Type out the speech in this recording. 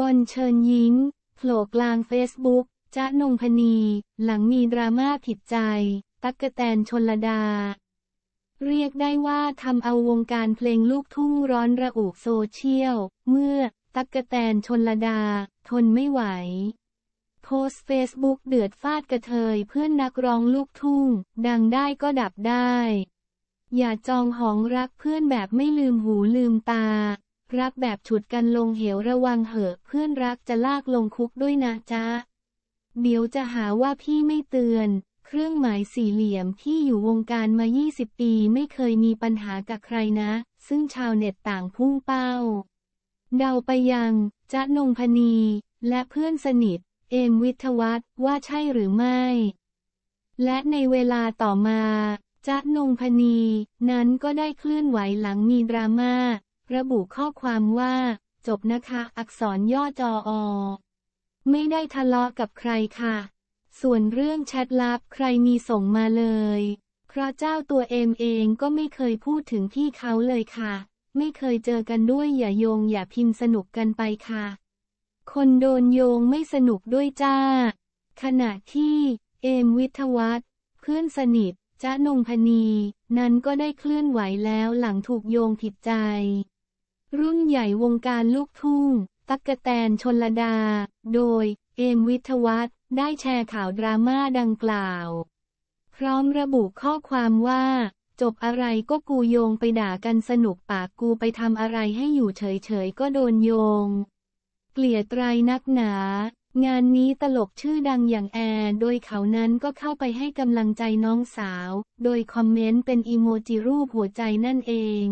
บอลเชิญยิ้มโผล่กลางเฟซบุ๊กจ๊ะนงพนีหลังมีดราม่าผิดใจ ตั๊กกะแตนชนลดา เรียกได้ว่าทำเอาวงการเพลงลูกทุ่งร้อนระอุโซเชียล เมื่อตั๊กกะแตนชนลดา ทนไม่ไหว โพสเฟซบุ๊กเดือดฟาดกระเทยเพื่อนนักร้องลูกทุ่ง ดังได้ก็ดับได้ อย่าจองหองรักเพื่อนแบบไม่ลืมหูลืมตารักแบบฉุดกันลงเหวระวังเหอะ เพื่อนรักจะลากลงคุกด้วยนะจ๊ะ เดี๋ยวจะหาว่าพี่ไม่เตือน เครื่องหมายสี่เหลี่ยมพี่อยู่วงการมา 20 ปีไม่เคยมีปัญหากับใครนะ ซึ่งชาวเน็ตต่างพุ่งเป้า เดาไปยังจ๊ะนงพนี และเพื่อนสนิท เอมวิทวัตว่าใช่หรือไม่ และในเวลาต่อมาจ๊ะนงพนีนั้นก็ได้เคลื่อนไหวหลังมีดราม่าระบุข้อความว่า จบนะคะ อักษรย่อจออ ไม่ได้ทะเลาะกับใครค่ะ ส่วนเรื่องแชทลับใครมีส่งมาเลยเพราะเจ้าตัวเอมเองก็ไม่เคยพูดถึงพี่เขาเลยค่ะ ไม่เคยเจอกันด้วยอย่าโยงอย่าพิมพ์สนุกกันไปค่ะ คนโดนโยงไม่สนุกด้วยจ้า ขณะที่เอมวิทวัตเพื่อนสนิทจ้านงพนีนั้นก็ได้เคลื่อนไหวแล้วหลังถูกโยงผิดใจรุ่นใหญ่วงการลูกทุ่ง ตักกะแตนชนลดา โดย เอมวิทวัฒได้แชร์ข่าวดราม่าดังกล่าว พร้อมระบุข้อความว่า จบอะไรก็กูโยงไปด่ากันสนุกปากกูไปทำอะไรให้อยู่เฉยๆก็โดนโยง เกลียดไตรนักหนา งานนี้ตลกชื่อดังอย่างแอร์โดยเขานั้นก็เข้าไปให้กำลังใจน้องสาว โดยคอมเมนต์เป็นอีโมจิรูปหัวใจนั่นเอง